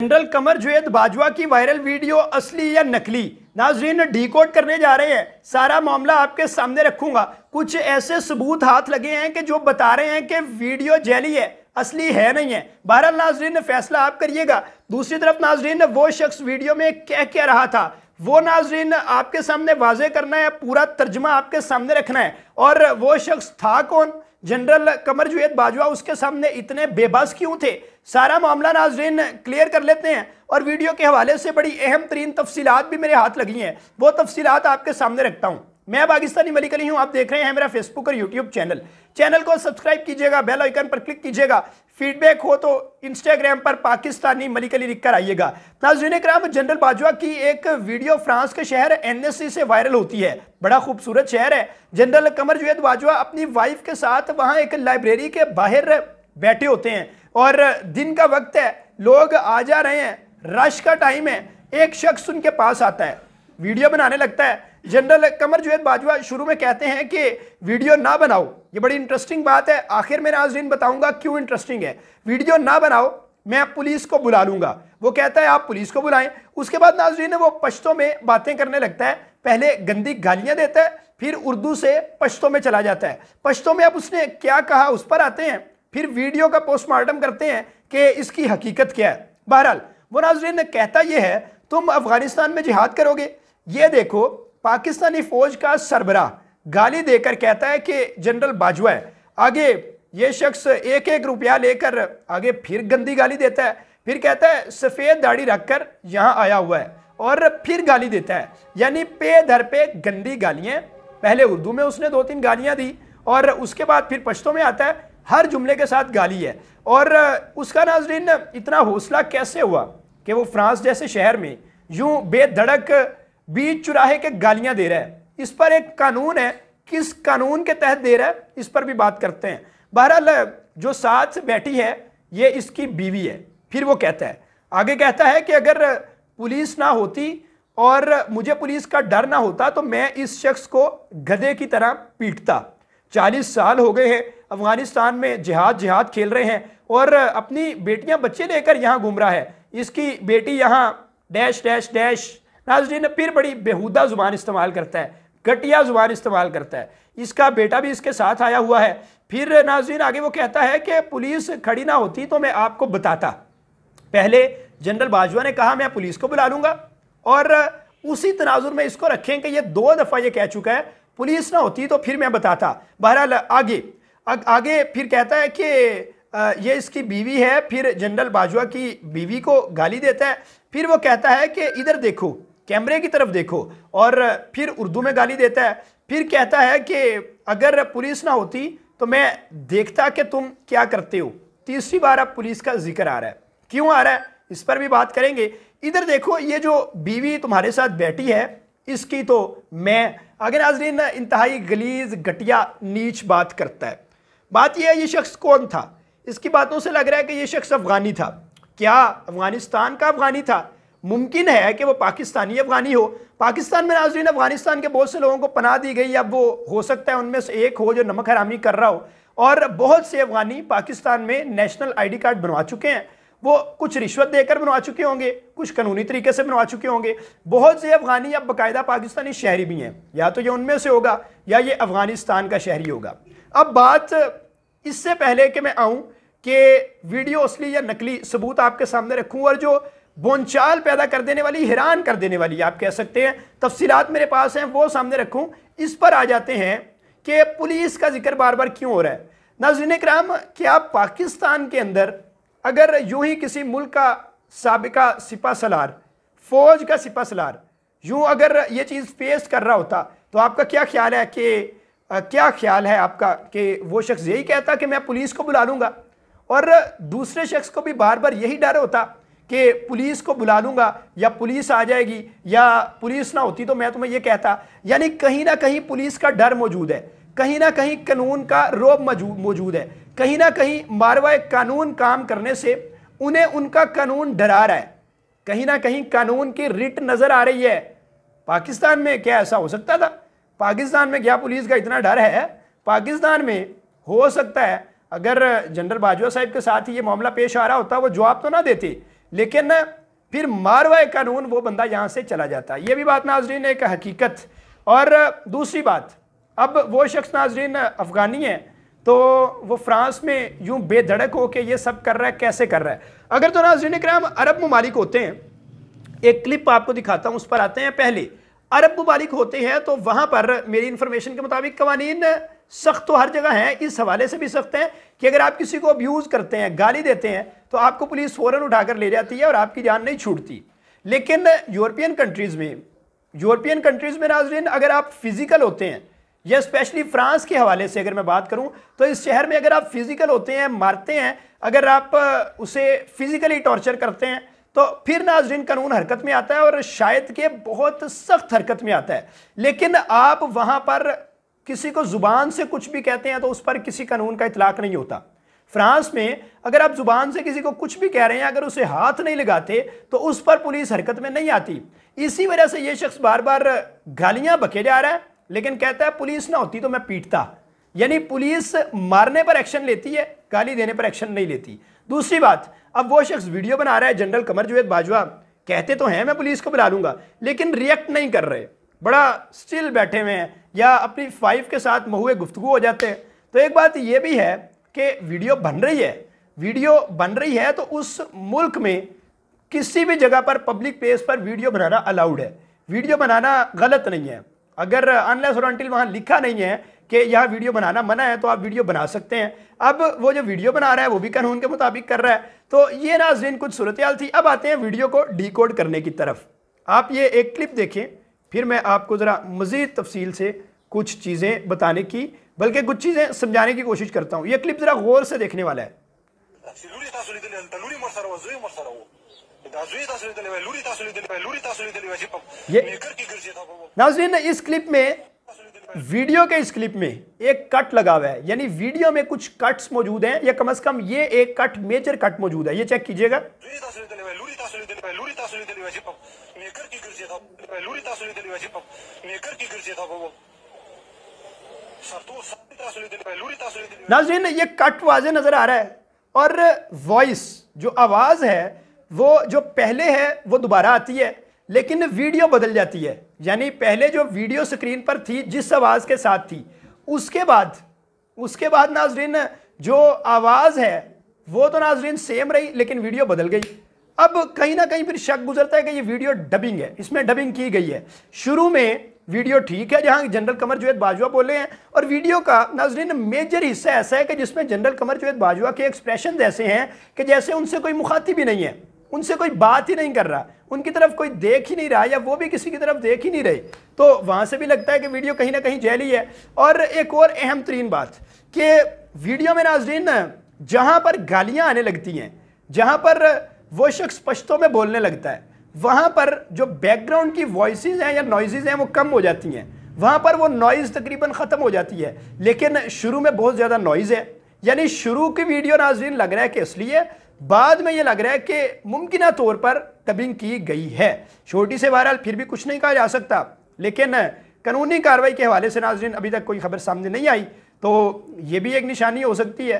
general कमर जुवेद बाजवा की viral video असली या नकली नाजरीन डीकोड करने जा रहे हैं सारा मामला आपके सामने रखूंगा कुछ ऐसे सबूत हाथ लगे हैं कि जो बता रहे हैं कि वीडियो जैली है असली है नहीं है बहरहाल नाजरीन फैसला आप करिएगा दूसरी तरफ नाजरीन वो शख्स वीडियो में कह क्या रहा था वो नाजरीन आपके सामने वाजे करना है पूरा तर्जमा आपके सामने रखना है और वो शख्स था कौन जनरल कमर जुवेद बाजवा उसके सामने इतने बेबस क्यों थे सारा मामला नाजरीन क्लियर कर लेते हैं और वीडियो के हवाले से बड़ी अहम तरीन तफसीत भी मेरे हाथ लगी हैं वो तफसीत आपके सामने रखता हूँ मैं पाकिस्तानी मलिक अली हूँ आप देख रहे हैं मेरा फेसबुक और यूट्यूब चैनल चैनल को सब्सक्राइब कीजिएगा बेल आइकन पर क्लिक कीजिएगा फीडबैक हो तो इंस्टाग्राम पर पाकिस्तानी मलिक अली लिखकर आइएगा नाजरीन कराम जनरल बाजवा की एक वीडियो फ्रांस के शहर एनएससी से वायरल होती है बड़ा खूबसूरत शहर है जनरल कमर जुवेद बाजवा अपनी वाइफ के साथ वहाँ एक लाइब्रेरी के बाहर बैठे होते हैं और दिन का वक्त है लोग आ जा रहे हैं रश का टाइम है एक शख्स उनके पास आता है वीडियो बनाने लगता है जनरल कमर जुवेद बाजवा शुरू में कहते हैं कि वीडियो ना बनाओ ये बड़ी इंटरेस्टिंग बात है आखिर में नाजरीन बताऊंगा क्यों इंटरेस्टिंग है वीडियो ना बनाओ मैं पुलिस को बुला लूंगा वो कहता है आप पुलिस को बुलाएं उसके बाद नाजरीन वो पश्तों में बातें करने लगता है पहले गंदी गालियाँ देता है फिर उर्दू से पश्तों में चला जाता है पश्तों में अब उसने क्या कहा उस पर आते हैं फिर वीडियो का पोस्टमार्टम करते हैं कि इसकी हकीकत क्या है बहरहाल वो नाजरीन कहता यह है तुम अफ़गानिस्तान में जिहाद करोगे ये देखो पाकिस्तानी फौज का सरबरा गाली देकर कहता है कि जनरल बाजवा आगे ये शख्स एक एक रुपया लेकर आगे फिर गंदी गाली देता है फिर कहता है सफ़ेद दाढ़ी रखकर यहाँ आया हुआ है और फिर गाली देता है यानी पे दर पे गंदी गालियाँ पहले उर्दू में उसने दो तीन गालियाँ दी और उसके बाद फिर पश्तों में आता है हर जुमले के साथ गाली है और उसका नाजरीन इतना हौसला कैसे हुआ कि वो फ्रांस जैसे शहर में यूँ बेधड़क बीच चुराहे के गालियां दे रहा है इस पर एक कानून है किस कानून के तहत दे रहा है इस पर भी बात करते हैं बहरहाल जो साथ बैठी है ये इसकी बीवी है फिर वो कहता है आगे कहता है कि अगर पुलिस ना होती और मुझे पुलिस का डर ना होता तो मैं इस शख्स को गधे की तरह पीटता चालीस साल हो गए हैं अफ़गानिस्तान में जिहाद जिहाद खेल रहे हैं और अपनी बेटियां बच्चे लेकर यहाँ घूम रहा है इसकी बेटी यहाँ डैश डैश डैश नाजरीन फिर बड़ी बेहूदा ज़ुबान इस्तेमाल करता है घटिया ज़ुबान इस्तेमाल करता है इसका बेटा भी इसके साथ आया हुआ है फिर नाजरीन आगे वो कहता है कि पुलिस खड़ी ना होती तो मैं आपको बताता पहले जनरल बाजवा ने कहा मैं पुलिस को बुला लूँगा और उसी तनाजुर में इसको रखें कि ये दो दफ़ा ये कह चुका है पुलिस ना होती तो फिर मैं बताता बहरहाल आगे आग, आगे फिर कहता है कि यह ये इसकी बीवी है फिर जनरल बाजवा की बीवी को गाली देता है फिर वो कहता है कि इधर देखो कैमरे की तरफ देखो और फिर उर्दू में गाली देता है फिर कहता है कि अगर पुलिस ना होती तो मैं देखता कि तुम क्या करते हो तीसरी बार अब पुलिस का जिक्र आ रहा है क्यों आ रहा है इस पर भी बात करेंगे इधर देखो ये जो बीवी तुम्हारे साथ बैठी है इसकी तो मैं आगे नाजरीन इंतहाई गलीज घटिया नीच बात करता है बात यह है ये शख्स कौन था इसकी बातों से लग रहा है कि ये शख्स अफ़गानी था क्या अफ़गानिस्तान का अफ़गानी था मुमकिन है कि वो पाकिस्तानी अफगानी हो पाकिस्तान में नाजरीन अफगानिस्तान के बहुत से लोगों को पना दी गई अब वो हो सकता है उनमें से एक हो जो नमक हरामी कर रहा हो और बहुत से अफगानी पाकिस्तान में नेशनल आईडी कार्ड बनवा चुके हैं वो कुछ रिश्वत देकर बनवा चुके होंगे कुछ कानूनी तरीके से बनवा चुके होंगे बहुत से अफगानी अब बाकायदा पाकिस्तानी शहरी भी हैं या तो ये उनमें से होगा या ये अफगानिस्तान का शहरी होगा अब बात इससे पहले कि मैं आऊँ कि वीडियो असली या नकली सबूत आपके सामने रखूँ और जो बोनचाल पैदा कर देने वाली हैरान कर देने वाली आप कह सकते हैं तफसीत मेरे पास हैं वो सामने रखूँ इस पर आ जाते हैं कि पुलिस का जिक्र बार बार क्यों हो रहा है नाजरन कराम क्या पाकिस्तान के अंदर अगर यूं ही किसी मुल्क का सबका सिपा सलार फ़ौज का सिपा सलार यूँ अगर ये चीज़ फेस कर रहा होता तो आपका क्या ख्याल है कि क्या ख्याल है आपका कि वो शख्स यही कहता कि मैं पुलिस को बुला लूँगा और दूसरे शख्स को भी बार बार यही डर होता कि पुलिस को बुला लूँगा या पुलिस आ जाएगी या पुलिस ना होती तो मैं तुम्हें ये कहता यानी कहीं ना कहीं पुलिस का डर मौजूद है कहीं ना कहीं कानून का रोब मौजूद है कहीं ना कहीं मारवा कानून काम करने से उन्हें उनका कानून डरा रहा है कहीं ना कहीं कानून की रिट नज़र आ रही है पाकिस्तान में क्या ऐसा हो सकता था पाकिस्तान में क्या पुलिस का इतना डर है पाकिस्तान में हो सकता है अगर जनरल बाजवा साहब के साथ ही ये मामला पेश आ रहा होता वो जवाब तो ना देते लेकिन फिर मारवा कानून वो बंदा यहाँ से चला जाता है ये भी बात नाजरीन एक हकीकत और दूसरी बात अब वो शख्स नाजरीन अफ़गानी है तो वो फ्रांस में यूँ बेधड़क हो के ये सब कर रहा है कैसे कर रहा है अगर तो नाजरीन कराम अरब ममालिक होते हैं एक क्लिप आपको दिखाता हूँ उस पर आते हैं पहले अरब ममालिक होते हैं तो वहाँ पर मेरी इन्फॉर्मेशन के मुताबिक कवानीन सख्त तो हर जगह हैं इस हवाले से भी सख्त हैं कि अगर आप किसी को अब्यूज़ करते हैं गाली देते हैं तो आपको पुलिस फ़ौरन उठाकर ले जाती है और आपकी जान नहीं छूटती लेकिन यूरोपियन कंट्रीज़ में यूरोपियन कंट्रीज़ में नाजरीन अगर आप फिज़िकल होते हैं या स्पेशली फ्रांस के हवाले से अगर मैं बात करूं तो इस शहर में अगर आप फिज़िकल होते हैं मारते हैं अगर आप उसे फिज़िकली टॉर्चर करते हैं तो फिर नाजरीन कानून हरकत में आता है और शायद के बहुत सख्त हरकत में आता है लेकिन आप वहाँ पर किसी को ज़ुबान से कुछ भी कहते हैं तो उस पर किसी कानून का इतलाक नहीं होता फ्रांस में अगर आप ज़ुबान से किसी को कुछ भी कह रहे हैं अगर उसे हाथ नहीं लगाते तो उस पर पुलिस हरकत में नहीं आती इसी वजह से ये शख्स बार बार गालियां बके जा रहा है लेकिन कहता है पुलिस ना होती तो मैं पीटता यानी पुलिस मारने पर एक्शन लेती है गाली देने पर एक्शन नहीं लेती दूसरी बात अब वो शख्स वीडियो बना रहा है जनरल कमर जुवेद बाजवा कहते तो हैं मैं पुलिस को बुला लूंगा लेकिन रिएक्ट नहीं कर रहे बड़ा स्टिल बैठे हुए हैं या अपनी फाइफ के साथ महुए गुफ्तु हो जाते हैं तो एक बात यह भी है कि वीडियो बन रही है वीडियो बन रही है तो उस मुल्क में किसी भी जगह पर पब्लिक प्लेस पर वीडियो बनाना अलाउड है वीडियो बनाना गलत नहीं है अगर अनलेस और अनटिल वहाँ लिखा नहीं है कि यह वीडियो बनाना मना है तो आप वीडियो बना सकते हैं अब वो जो वीडियो बना रहा है वो भी कानून के मुताबिक कर रहा है तो ये नाजरीन कुछ सूरत हाल थी अब आते हैं वीडियो को कोड करने की तरफ आप ये एक क्लिप देखें फिर मैं आपको ज़रा मज़ीद तफसील से कुछ चीज़ें बताने की बल्कि कुछ चीज़ें समझाने की कोशिश करता हूँ यह क्लिप ज़रा गौर से देखने वाला है ये नाजरीन इस क्लिप में वीडियो के इस क्लिप में एक कट लगा हुआ है यानी वीडियो में कुछ कट्स मौजूद हैं या कम से कम ये एक कट मेजर कट मौजूद है ये चेक कीजिएगा लूरी नाजरीन ये कट वाजे नज़र आ रहा है और वॉइस जो आवाज़ है वो जो पहले है वो दोबारा आती है लेकिन वीडियो बदल जाती है यानी पहले जो वीडियो स्क्रीन पर थी जिस आवाज़ के साथ थी उसके बाद उसके बाद नाजरीन जो आवाज़ है वो तो नाजरीन सेम रही लेकिन वीडियो बदल गई अब कहीं ना कहीं फिर शक गुजरता है कि ये वीडियो डबिंग है इसमें डबिंग की गई है शुरू में वीडियो ठीक है जहां जनरल कमर जुवेद बाजवा बोले हैं और वीडियो का नाजरीन मेजर हिस्सा ऐसा है कि जिसमें जनरल कमर जुवेद बाजवा के एक्सप्रेशन ऐसे हैं कि जैसे उनसे कोई मुखातिब ही नहीं है उनसे कोई बात ही नहीं कर रहा उनकी तरफ कोई देख ही नहीं रहा या वो भी किसी की तरफ देख ही नहीं रही तो वहाँ से भी लगता है कि वीडियो कहीं ना कहीं जैली है और एक और अहम तरीन बात कि वीडियो में नाजरीन जहाँ पर गालियाँ आने लगती हैं जहाँ पर वो शख्स पश्तों में बोलने लगता है वहाँ पर जो बैकग्राउंड की वॉइस हैं या नॉइजेज हैं वो कम हो जाती हैं वहाँ पर वो नॉइज़ तकरीबन ख़त्म हो जाती है लेकिन शुरू में बहुत ज़्यादा नॉइज़ है यानी शुरू की वीडियो नाजरीन लग रहा है कि इसलिए बाद में ये लग रहा है कि मुमकिन तौर पर कबिंग की गई है छोटी से वायरल फिर भी कुछ नहीं कहा जा सकता लेकिन कानूनी कार्रवाई के हवाले से नाजरीन अभी तक कोई खबर सामने नहीं आई तो ये भी एक निशानी हो सकती है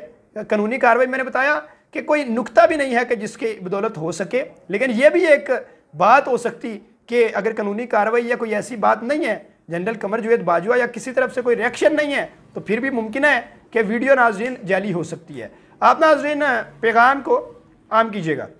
कानूनी कार्रवाई मैंने बताया कि कोई नुकता भी नहीं है कि जिसकी बदौलत हो सके लेकिन यह भी एक बात हो सकती कि अगर कानूनी कार्रवाई या कोई ऐसी बात नहीं है जनरल कमर जुवेद बाजवा या किसी तरफ से कोई रिएक्शन नहीं है तो फिर भी मुमकिन है कि वीडियो नाजरीन जाली हो सकती है आप नाजरीन पैगाम को आम कीजिएगा